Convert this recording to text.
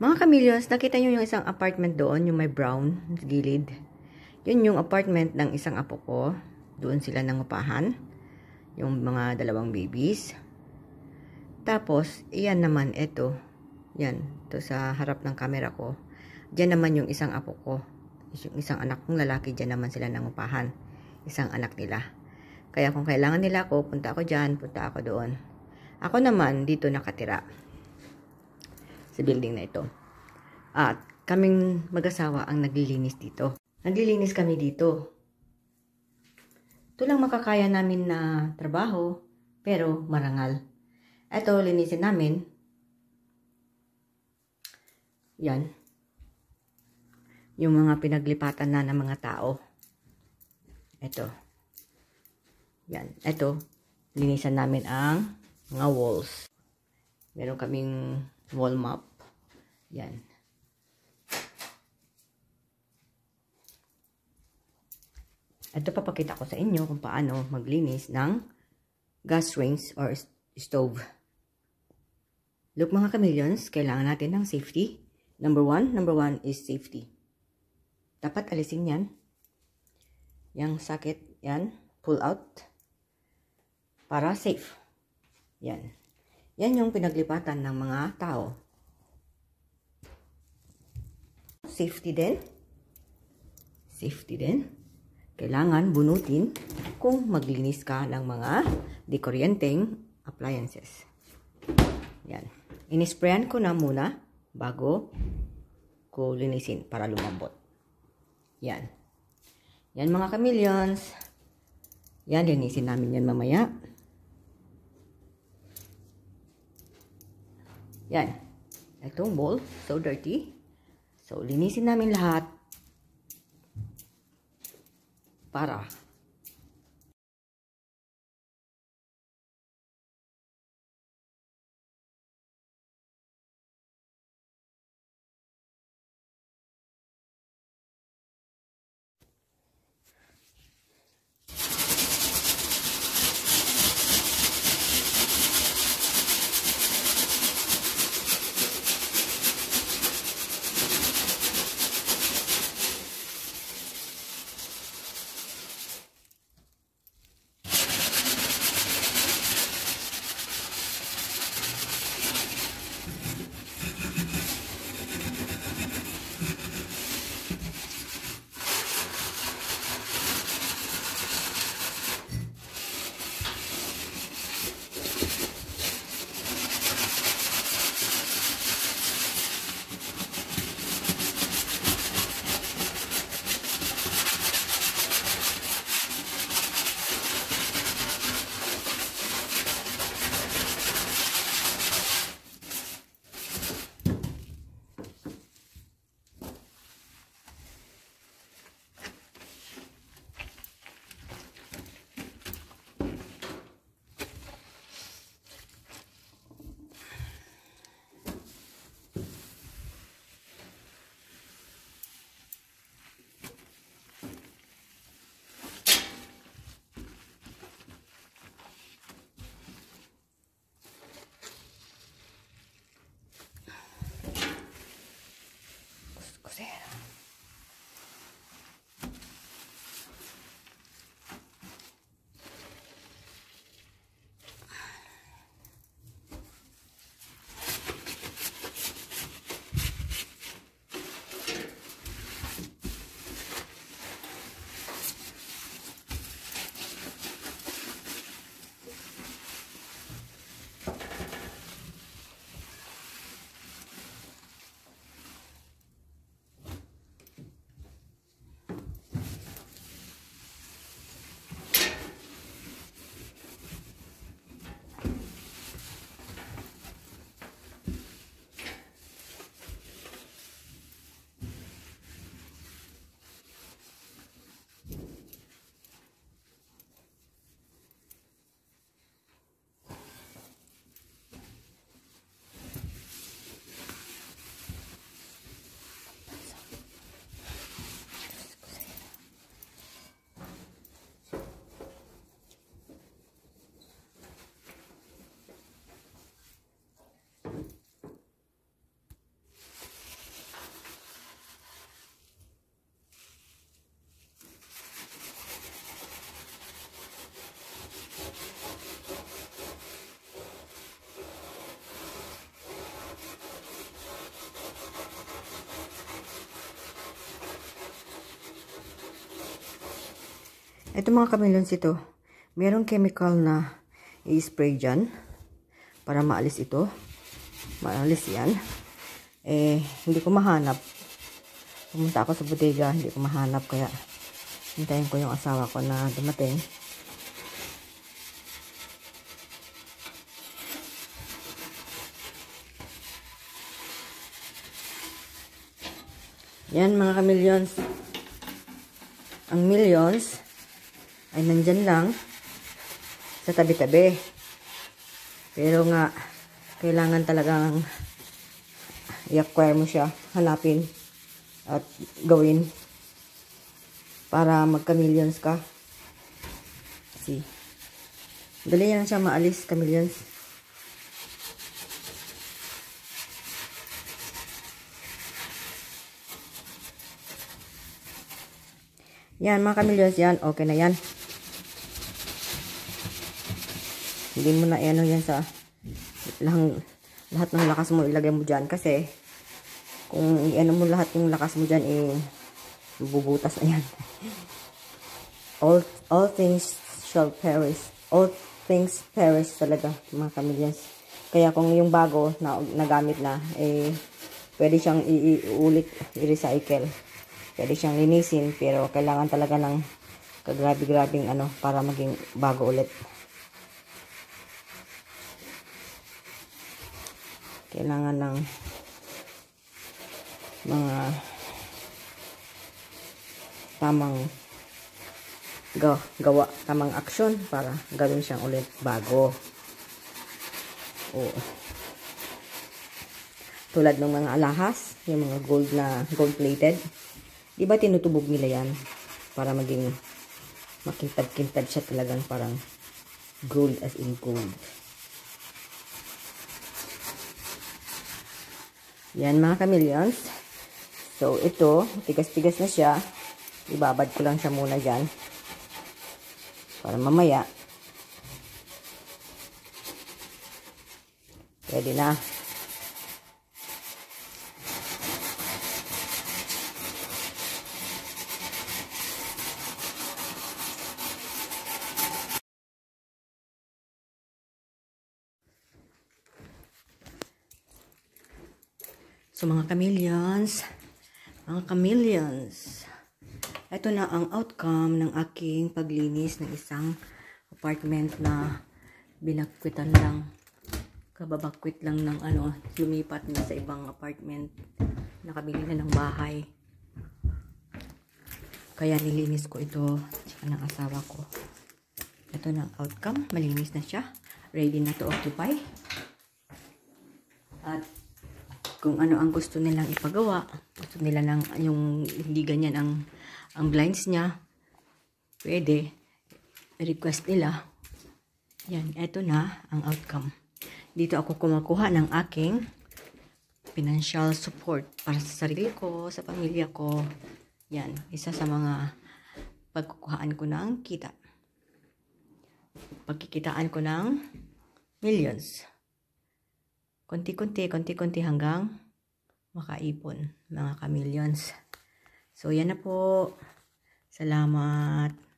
Mga kamilyos, nakita nyo yung isang apartment doon, yung may brown gilid. Yun yung apartment ng isang apo ko. Doon sila nangupahan. Yung mga dalawang babies. Tapos, iyan naman, eto. Yan, to sa harap ng camera ko. Diyan naman yung isang apo ko. Yung isang anak kong lalaki, diyan naman sila nangupahan. Isang anak nila. Kaya kung kailangan nila ako, punta ako dyan, punta ako doon. Ako naman, dito nakatira sa building na ito. At kaming mag-asawa ang naglilinis dito. Naglilinis kami dito. Ito lang makakaya namin na trabaho, pero marangal. Ito, linisin namin. Yan. Yung mga pinaglipatan na ng mga tao. Ito. Yan. Ito, linisan namin ang mga walls. Meron kaming wall map. Yan. Ito papakita ko sa inyo kung paano maglinis ng gas range or stove. Look mga kamillions, kailangan natin ng safety. Number one, number one is safety. Dapat alisin yan. Yang sakit, yan. Pull out. Para safe. Yan. Yan yung pinaglipatan ng mga tao Safety din. Safety din. Kailangan bunutin kung maglinis ka ng mga dekuryenteng appliances. Yan. Inisprayan ko na muna bago ko linisin para lumambot. Yan. Yan mga kamillions. Yan, linisin namin yan mamaya. Yan. Itong bowl, so dirty. So, linisin namin lahat para Ito mga kamilons ito, merong chemical na i-spray dyan para maalis ito. Maalis yan. Eh, hindi ko mahanap. Pumunta ako sa bodega, hindi ko mahanap kaya hintayin ko yung asawa ko na dumating. Yan mga kamillions. Ang millions ay nandyan lang sa tabi-tabi. Pero nga, kailangan talagang i-acquire mo siya, hanapin at gawin para magka-millions ka. See? Dali lang siya maalis, kamillions. Yan, mga kamillions yan. Okay na yan. Hindi mo na eh, ano yan sa lang, lahat ng lakas mo ilagay mo dyan. Kasi kung ano mo lahat yung lakas mo dyan, eh, bubutas na yan. all, all things shall perish. All things perish talaga, mga kamilyas. Kaya kung yung bago na nagamit na, eh, pwede siyang iulit, i-recycle. Pwede siyang linisin, pero kailangan talaga ng kagrabe-grabing ano, para maging bago ulit. kailangan ng mga tamang gawa, tamang aksyon para gawin siyang ulit bago. Oo. Tulad ng mga alahas, yung mga gold na gold-plated. Di ba tinutubog nila yan para maging makintab-kintab siya talagang parang gold as in gold. Yan mga chameleons. So ito, tigas-tigas na siya. Ibabad ko lang siya muna dyan. Para mamaya. Pwede na. So mga chameleons, mga chameleons, ito na ang outcome ng aking paglinis ng isang apartment na binakwitan lang. Kababakwit lang ng ano, lumipat na sa ibang apartment. Nakabili na ng bahay. Kaya nilinis ko ito ng asawa ko. Ito na ang outcome. Malinis na siya. Ready na to occupy kung ano ang gusto nilang ipagawa. Gusto nila lang yung hindi ganyan ang, ang blinds niya. Pwede. Request nila. Yan, Ito na ang outcome. Dito ako kumakuha ng aking financial support para sa sarili ko, sa pamilya ko. Yan, isa sa mga pagkukuhaan ko ng kita. Pagkikitaan ko ng millions konti-konti, konti-konti hanggang makaipon mga kamillions. So, yan na po. Salamat.